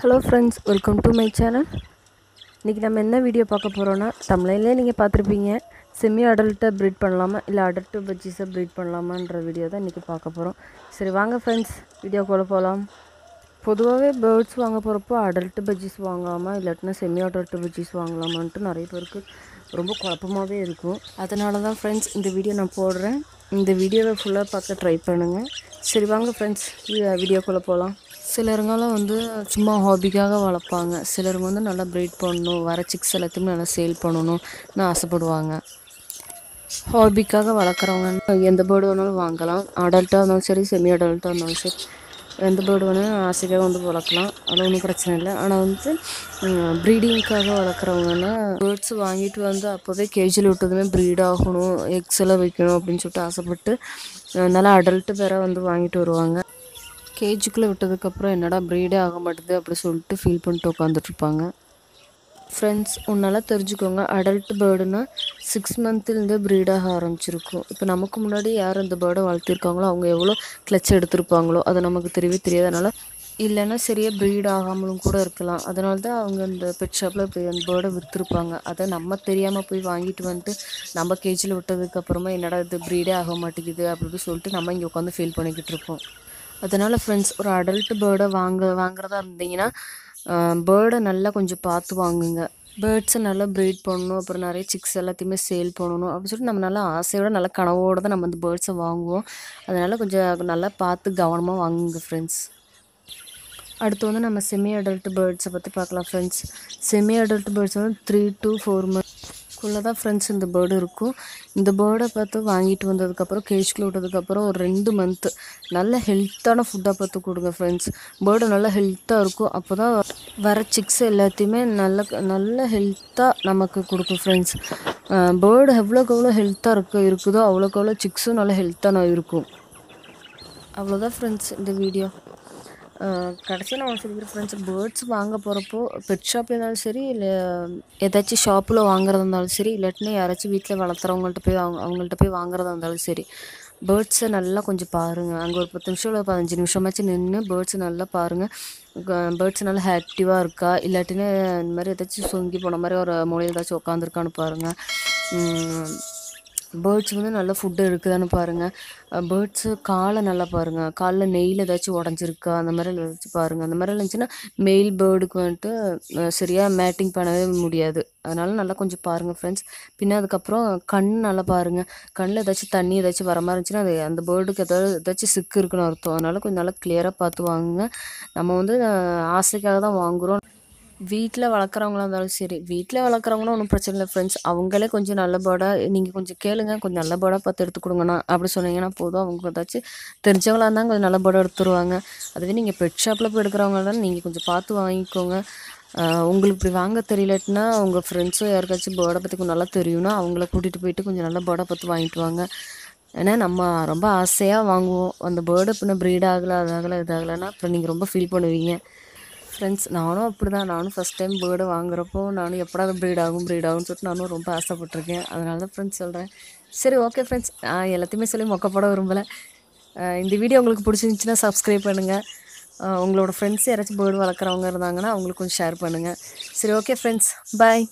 hello friends welcome to my channel இன்றைக்கி நம்ம என்ன வீடியோ பார்க்க போகிறோன்னா தமிழிலே நீங்கள் பார்த்துருப்பீங்க செமி அடல்ட்டை ப்ரீட் பண்ணலாமா இல்லை அடல்ட்டு பச்சீஸை ப்ரீட் பண்ணலாமான்ற வீடியோ தான் இன்றைக்கி பார்க்க போகிறோம் சரி வாங்க ஃப்ரெண்ட்ஸ் வீடியோக்குள்ளே போகலாம் பொதுவாகவே பேர்ட்ஸ் வாங்க போகிறப்போ அடல்ட்டு பஜ்ஜீஸ் வாங்கலாமா இல்லாட்டினா செமி அடல்ட்டு பஜ்ஜீஸ் வாங்கலாமான்ட்டு நிறைய பேருக்கு ரொம்ப குழப்பமாகவே இருக்கும் அதனால தான் ஃப்ரெண்ட்ஸ் இந்த வீடியோ நான் போடுறேன் இந்த வீடியோவை ஃபுல்லாக பார்க்க ட்ரை பண்ணுங்கள் சரி வாங்க ஃப்ரெண்ட்ஸ் வீடியோக்குள்ளே போகலாம் சிலருங்கெல்லாம் வந்து சும்மா ஹாபிக்காக வளர்ப்பாங்க சிலருங்க வந்து நல்லா ப்ரீட் பண்ணணும் வர சிக்ஸ் எல்லாத்தையுமே நல்லா சேல் பண்ணணும்னு ஆசைப்படுவாங்க ஹாபிக்காக வளர்க்குறவங்க எந்த பேர்டு வேணாலும் வாங்கலாம் அடல்ட்டாக இருந்தாலும் சரி செமி அடல்ட்டாக இருந்தாலும் சரி எந்த பேர்டு வேணாலும் ஆசைக்காக வந்து வளர்க்கலாம் அது ஒன்றும் பிரச்சனை இல்லை ஆனால் வந்து ப்ரீடிங்க்காக வளர்க்குறவங்கன்னா பேர்ட்ஸ் வாங்கிட்டு வந்து அப்போவே கேஜியில் விட்டதுமே ப்ரீட் ஆகணும் எக்ஸெல்லாம் வைக்கணும் அப்படின்னு சொல்லிட்டு ஆசைப்பட்டு நல்லா அடல்ட்டு வேற வந்து வாங்கிட்டு வருவாங்க கேஜுக்குள்ளே விட்டதுக்கப்புறம் என்னடா ப்ரீடே ஆக மாட்டேது அப்படி சொல்லிட்டு ஃபீல் பண்ணிட்டு உட்காந்துட்ருப்பாங்க ஃப்ரெண்ட்ஸ் உன்னால் தெரிஞ்சுக்கோங்க அடல்ட் பேர்டுனா சிக்ஸ் மந்த்லேருந்தே ப்ரீடாக ஆரம்பிச்சிருக்கும் இப்போ நமக்கு முன்னாடி யார் அந்த பேர்டை வளர்த்திருக்காங்களோ அவங்க எவ்வளோ கிளச் எடுத்திருப்பாங்களோ அதை நமக்கு தெரியவே தெரியாது அதனால் இல்லைன்னா சரியாக ப்ரீட் ஆகாமலும் கூட இருக்கலாம் அதனால தான் அவங்க அந்த பெட் ஷாப்பில் இப்போ அந்த பேர்டை விற்றுருப்பாங்க அதை நம்ம தெரியாமல் போய் வாங்கிட்டு வந்துட்டு நம்ம கேஜில் விட்டதுக்கப்புறமா என்னடா இது ப்ரீடே ஆக மாட்டேங்குது அப்படின்னு சொல்லிட்டு நம்ம இங்கே உட்காந்து ஃபீல் பண்ணிக்கிட்டு இருப்போம் அதனால் ஃப்ரெண்ட்ஸ் ஒரு அடல்ட் பேர்டை வாங்க வாங்குறதா இருந்தீங்கன்னா பேர்டை நல்லா கொஞ்சம் பார்த்து வாங்குங்க பேர்ட்ஸை நல்லா ப்ரீட் பண்ணணும் அப்புறம் நிறைய சிக்ஸ் எல்லாத்தையுமே சேல் பண்ணணும் அப்படின்னு சொல்லிட்டு நம்ம நல்லா ஆசையோட நல்லா கனவோடு தான் நம்ம அந்த பேர்ட்ஸை வாங்குவோம் அதனால் கொஞ்சம் நல்லா பார்த்து கவனமாக வாங்குங்க ஃப்ரெண்ட்ஸ் அடுத்து வந்து நம்ம செமி அடல்ட் பேர்ட்ஸை பற்றி பார்க்கலாம் ஃப்ரெண்ட்ஸ் செமி அடல்ட் பேர்ட்ஸ் வந்து த்ரீ டு ஃபோர் மந்த் கேஜ்குள்ளே தான் ஃப்ரெண்ட்ஸ் இந்த பேர்டு இருக்கும் இந்த பேர்டை பார்த்து வாங்கிட்டு வந்ததுக்கப்புறம் கேஜ்குள்ளே விட்டதுக்கப்புறம் ஒரு ரெண்டு மந்த்து நல்ல ஹெல்த்தான ஃபுட்டாக பார்த்து கொடுங்க ஃப்ரெண்ட்ஸ் பேர்டு நல்லா ஹெல்த்தாக இருக்கும் அப்போ தான் வர சிக்ஸ் எல்லாத்தையுமே நல்ல நல்ல ஹெல்த்தாக நமக்கு கொடுக்கும் ஃப்ரெண்ட்ஸ் பேர்டு எவ்வளோக்கு எவ்வளோ ஹெல்த்தாக இருக்க இருக்குதோ அவ்வளோக்கு அவ்வளோ சிக்ஸும் நல்லா ஹெல்த்தாக இருக்கும் அவ்வளோதான் ஃப்ரெண்ட்ஸ் இந்த வீடியோ கடைசியாக நான் சில ஃப்ரெண்ட்ஸ் பேர்ட்ஸ் வாங்க போகிறப்போ பெட் ஷாப் இருந்தாலும் சரி இல்லை ஏதாச்சும் ஷாப்பில் வாங்குறதா இருந்தாலும் சரி இல்லாட்டினா யாராச்சும் வீட்டில் வளர்த்துறவங்கள்ட்ட போய் அவங்க அவங்கள்ட்ட போய் வாங்குறதா இருந்தாலும் சரி பேர்ட்ஸை நல்லா கொஞ்சம் பாருங்கள் அங்கே ஒரு பத்து நிமிஷம் இல்லை பதினஞ்சு நிமிஷமாச்சும் நின்று பேர்ட்ஸை நல்லா பாருங்கள் பேர்ட்ஸ் நல்லா ஆக்டிவாக இருக்கா இல்லாட்டினா இந்த மாதிரி ஏதாச்சும் சொங்கி போன மாதிரி ஒரு மூலையில் ஏதாச்சும் உட்காந்துருக்கான்னு பாருங்கள் பேர்ட்ஸ் வந்து நல்ல ஃபுட்டு இருக்குதான்னு பாருங்கள் பேர்ட்ஸு காலை நல்லா பாருங்கள் காலில் நெயில் ஏதாச்சும் உடஞ்சிருக்கா அந்த மாதிரி வச்சு பாருங்கள் அந்த மாதிரி இருந்துச்சுன்னா மெயில் பேர்டுக்கு வந்துட்டு சரியாக மேட்டிங் பண்ணவே முடியாது அதனால் நல்லா கொஞ்சம் பாருங்கள் ஃப்ரெண்ட்ஸ் பின்ன அதுக்கப்புறம் கண் நல்லா பாருங்கள் கண்ணில் ஏதாச்சும் தண்ணி ஏதாச்சும் வர மாதிரி இருந்துச்சுன்னா அது அந்த பேர்டுக்கு ஏதாவது ஏதாச்சும் சிக்கு இருக்குன்னு அர்த்தம் அதனால் கொஞ்சம் நல்லா கிளியராக பார்த்து வாங்குங்க நம்ம வந்து ஆசைக்காக தான் வாங்குகிறோம் வீட்டில் வளர்க்குறவங்களா இருந்தாலும் சரி வீட்டில் வளர்க்குறவங்களும் ஒன்றும் பிரச்சனை இல்லை ஃப்ரெண்ட்ஸ் அவங்களே கொஞ்சம் நல்ல பேர்டாக நீங்கள் கொஞ்சம் கேளுங்க கொஞ்சம் நல்ல பேர்டாக பார்த்து எடுத்து கொடுங்கண்ணா அப்படி சொன்னீங்கன்னா போதும் அவங்க ஏதாச்சும் தெரிஞ்சவங்களாக இருந்தால் கொஞ்சம் நல்ல பேர்டாக எடுத்துருவாங்க அதுவே நீங்கள் பெட் ஷாப்பில் போய் எடுக்கிறவங்களாம் நீங்கள் கொஞ்சம் பார்த்து வாங்கிக்கோங்க உங்களுக்கு இப்படி வாங்க தெரியலட்டுனா உங்கள் ஃப்ரெண்ட்ஸோ யாருக்காச்சும் பேர்டை பற்றி கொஞ்சம் நல்லா தெரியும்னா அவங்கள கூட்டிகிட்டு போயிட்டு கொஞ்சம் நல்லா பேர்டை பார்த்து வாங்கிட்டு வாங்க ஏன்னா நம்ம ரொம்ப ஆசையாக வாங்குவோம் அந்த பேர்டு பின்ன ப்ரீட் ஆகலை அது ஆகலை இதாகலைன்னா அப்புறம் நீங்கள் ரொம்ப ஃபீல் பண்ணுவீங்க ஃப்ரெண்ட்ஸ் நானும் அப்படி தான் நானும் ஃபஸ்ட் டைம் பேர்டு வாங்குறப்போ நானும் எப்படா அது ப்ரீட் ஆகும் ப்ரீட் ஆகும்னு சொல்லிட்டு நானும் ரொம்ப ஆசைப்பட்டிருக்கேன் அதனால தான் ஃப்ரெண்ட்ஸ் சொல்கிறேன் சரி ஓகே ஃப்ரெண்ட்ஸ் நான் எல்லாத்தையுமே சொல்லி மொக்கப்பட விரும்பலை இந்த வீடியோ உங்களுக்கு பிடிச்சிருந்துச்சின்னா சப்ஸ்கிரைப் பண்ணுங்கள் உங்களோட ஃப்ரெண்ட்ஸ் யாராச்சும் பேர்டு வளர்க்குறவங்க இருந்தாங்கன்னா அவங்களுக்கு கொஞ்சம் ஷேர் பண்ணுங்கள் சரி ஓகே ஃப்ரெண்ட்ஸ் பாய்